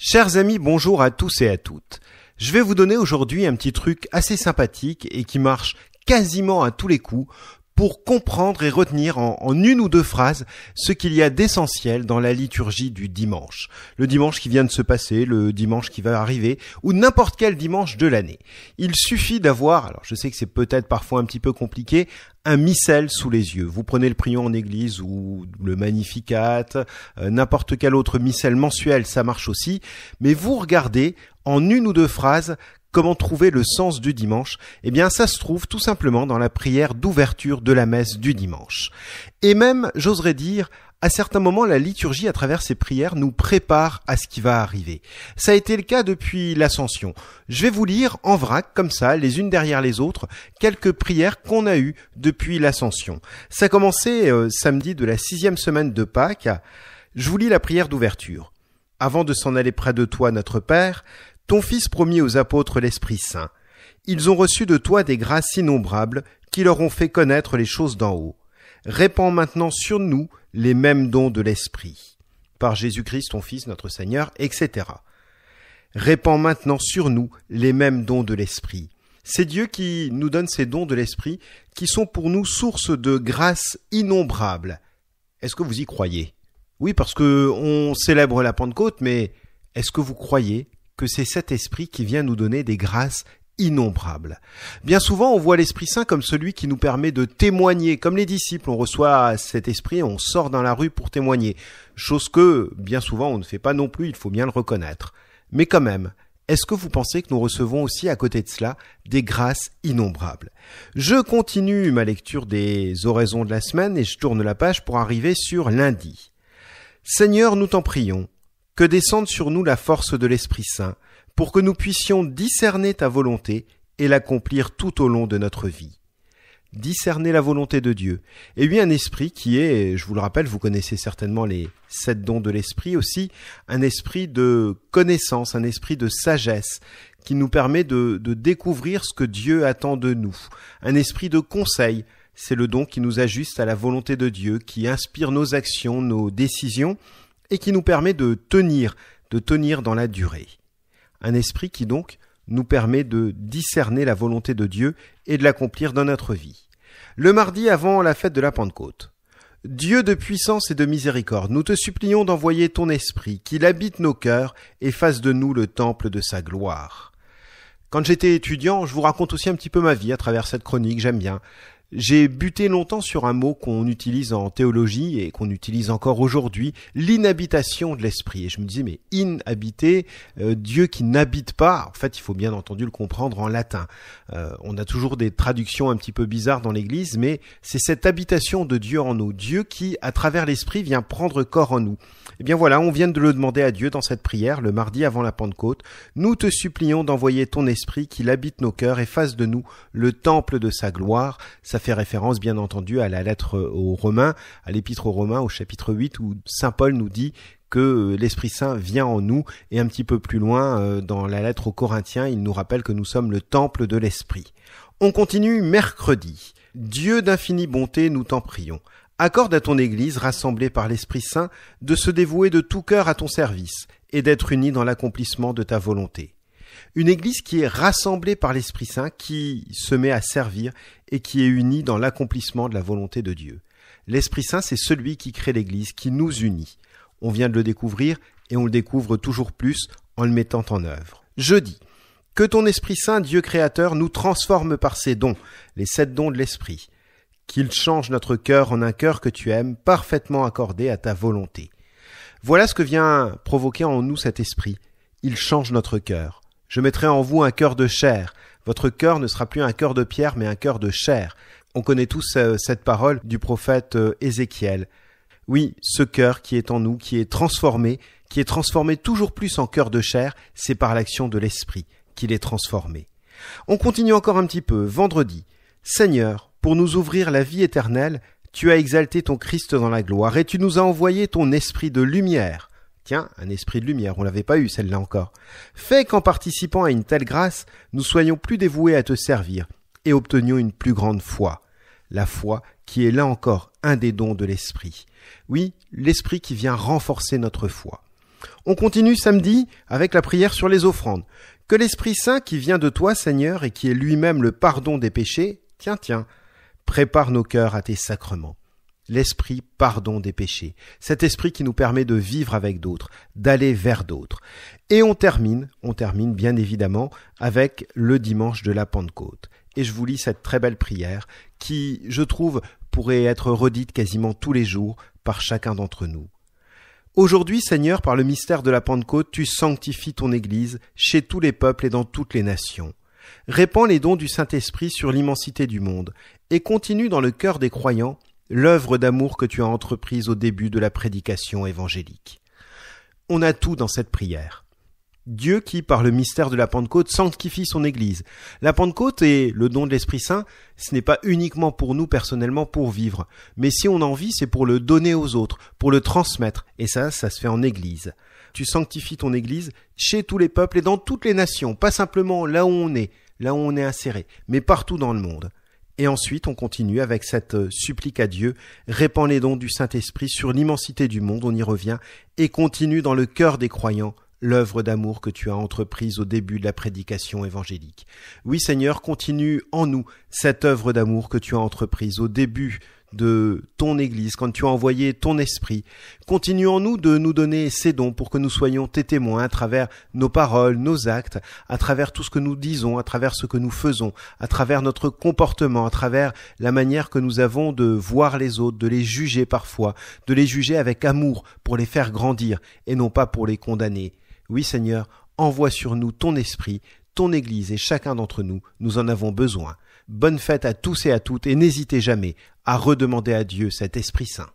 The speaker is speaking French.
Chers amis, bonjour à tous et à toutes. Je vais vous donner aujourd'hui un petit truc assez sympathique et qui marche quasiment à tous les coups pour comprendre et retenir en, une ou deux phrases ce qu'il y a d'essentiel dans la liturgie du dimanche. Le dimanche qui vient de se passer, le dimanche qui va arriver, ou n'importe quel dimanche de l'année. Il suffit d'avoir, alors je sais que c'est peut-être parfois un petit peu compliqué, un missel sous les yeux. Vous prenez le prion en église ou le magnificat, euh, n'importe quel autre missel mensuel, ça marche aussi, mais vous regardez en une ou deux phrases comment trouver le sens du dimanche Eh bien, ça se trouve tout simplement dans la prière d'ouverture de la messe du dimanche. Et même, j'oserais dire, à certains moments, la liturgie, à travers ses prières, nous prépare à ce qui va arriver. Ça a été le cas depuis l'ascension. Je vais vous lire en vrac, comme ça, les unes derrière les autres, quelques prières qu'on a eues depuis l'ascension. Ça a commencé euh, samedi de la sixième semaine de Pâques. Je vous lis la prière d'ouverture. Avant de s'en aller près de toi, notre Père, ton Fils promit aux apôtres l'Esprit Saint. Ils ont reçu de toi des grâces innombrables qui leur ont fait connaître les choses d'en haut répand maintenant sur nous les mêmes dons de l'Esprit, par Jésus-Christ ton Fils notre Seigneur, etc. Répand maintenant sur nous les mêmes dons de l'Esprit. C'est Dieu qui nous donne ces dons de l'Esprit qui sont pour nous source de grâces innombrables. Est-ce que vous y croyez Oui, parce qu'on célèbre la Pentecôte, mais est-ce que vous croyez que c'est cet Esprit qui vient nous donner des grâces Bien souvent, on voit l'Esprit Saint comme celui qui nous permet de témoigner. Comme les disciples, on reçoit cet Esprit, on sort dans la rue pour témoigner. Chose que, bien souvent, on ne fait pas non plus, il faut bien le reconnaître. Mais quand même, est-ce que vous pensez que nous recevons aussi à côté de cela des grâces innombrables Je continue ma lecture des oraisons de la semaine et je tourne la page pour arriver sur lundi. Seigneur, nous t'en prions, que descende sur nous la force de l'Esprit Saint, pour que nous puissions discerner ta volonté et l'accomplir tout au long de notre vie. Discerner la volonté de Dieu. Et lui, un esprit qui est, je vous le rappelle, vous connaissez certainement les sept dons de l'esprit aussi, un esprit de connaissance, un esprit de sagesse, qui nous permet de, de découvrir ce que Dieu attend de nous. Un esprit de conseil, c'est le don qui nous ajuste à la volonté de Dieu, qui inspire nos actions, nos décisions, et qui nous permet de tenir, de tenir dans la durée un esprit qui donc nous permet de discerner la volonté de Dieu et de l'accomplir dans notre vie. Le mardi avant la fête de la Pentecôte. Dieu de puissance et de miséricorde, nous te supplions d'envoyer ton esprit, qu'il habite nos cœurs et fasse de nous le temple de sa gloire. Quand j'étais étudiant, je vous raconte aussi un petit peu ma vie à travers cette chronique, j'aime bien. J'ai buté longtemps sur un mot qu'on utilise en théologie et qu'on utilise encore aujourd'hui, l'inhabitation de l'esprit. Et je me disais, mais inhabité, euh, Dieu qui n'habite pas, en fait, il faut bien entendu le comprendre en latin. Euh, on a toujours des traductions un petit peu bizarres dans l'Église, mais c'est cette habitation de Dieu en nous, Dieu qui, à travers l'esprit, vient prendre corps en nous. Eh bien voilà, on vient de le demander à Dieu dans cette prière, le mardi avant la Pentecôte. Nous te supplions d'envoyer ton esprit qu'il habite nos cœurs et fasse de nous le temple de sa gloire. Sa ça fait référence bien entendu à la lettre euh, aux Romains, à l'épître aux Romains au chapitre 8 où Saint Paul nous dit que euh, l'Esprit Saint vient en nous et un petit peu plus loin euh, dans la lettre aux Corinthiens, il nous rappelle que nous sommes le temple de l'Esprit. On continue mercredi. Dieu d'infinie bonté, nous t'en prions. Accorde à ton Église, rassemblée par l'Esprit Saint, de se dévouer de tout cœur à ton service et d'être unie dans l'accomplissement de ta volonté. Une Église qui est rassemblée par l'Esprit Saint, qui se met à servir et qui est unie dans l'accomplissement de la volonté de Dieu. L'Esprit Saint, c'est celui qui crée l'Église, qui nous unit. On vient de le découvrir et on le découvre toujours plus en le mettant en œuvre. Je dis Que ton Esprit Saint, Dieu créateur, nous transforme par ses dons, les sept dons de l'Esprit. Qu'il change notre cœur en un cœur que tu aimes, parfaitement accordé à ta volonté. Voilà ce que vient provoquer en nous cet esprit. Il change notre cœur. Je mettrai en vous un cœur de chair. Votre cœur ne sera plus un cœur de pierre, mais un cœur de chair. On connaît tous euh, cette parole du prophète euh, Ézéchiel. Oui, ce cœur qui est en nous, qui est transformé, qui est transformé toujours plus en cœur de chair, c'est par l'action de l'Esprit qu'il est transformé. On continue encore un petit peu. Vendredi. Seigneur, pour nous ouvrir la vie éternelle, tu as exalté ton Christ dans la gloire et tu nous as envoyé ton esprit de lumière Tiens, un esprit de lumière, on l'avait pas eu celle-là encore. Fais qu'en participant à une telle grâce, nous soyons plus dévoués à te servir et obtenions une plus grande foi. La foi qui est là encore un des dons de l'esprit. Oui, l'esprit qui vient renforcer notre foi. On continue samedi avec la prière sur les offrandes. Que l'Esprit Saint qui vient de toi, Seigneur, et qui est lui-même le pardon des péchés, tiens, tiens, prépare nos cœurs à tes sacrements l'esprit pardon des péchés, cet esprit qui nous permet de vivre avec d'autres, d'aller vers d'autres. Et on termine, on termine bien évidemment avec le dimanche de la Pentecôte. Et je vous lis cette très belle prière qui, je trouve, pourrait être redite quasiment tous les jours par chacun d'entre nous. Aujourd'hui, Seigneur, par le mystère de la Pentecôte, tu sanctifies ton Église chez tous les peuples et dans toutes les nations. Répands les dons du Saint-Esprit sur l'immensité du monde, et continue dans le cœur des croyants l'œuvre d'amour que tu as entreprise au début de la prédication évangélique. On a tout dans cette prière. Dieu qui, par le mystère de la Pentecôte, sanctifie son Église. La Pentecôte et le don de l'Esprit Saint, ce n'est pas uniquement pour nous personnellement pour vivre, mais si on en vit, c'est pour le donner aux autres, pour le transmettre, et ça, ça se fait en Église. Tu sanctifies ton Église chez tous les peuples et dans toutes les nations, pas simplement là où on est, là où on est inséré, mais partout dans le monde. Et ensuite, on continue avec cette euh, supplique à Dieu, répand les dons du Saint-Esprit sur l'immensité du monde, on y revient, et continue dans le cœur des croyants l'œuvre d'amour que tu as entreprise au début de la prédication évangélique. Oui Seigneur, continue en nous cette œuvre d'amour que tu as entreprise au début de ton Église, quand tu as envoyé ton Esprit. continuons nous de nous donner ces dons pour que nous soyons tes témoins à travers nos paroles, nos actes, à travers tout ce que nous disons, à travers ce que nous faisons, à travers notre comportement, à travers la manière que nous avons de voir les autres, de les juger parfois, de les juger avec amour pour les faire grandir et non pas pour les condamner. Oui Seigneur, envoie sur nous ton Esprit, ton Église et chacun d'entre nous, nous en avons besoin. Bonne fête à tous et à toutes et n'hésitez jamais à redemander à Dieu cet Esprit Saint.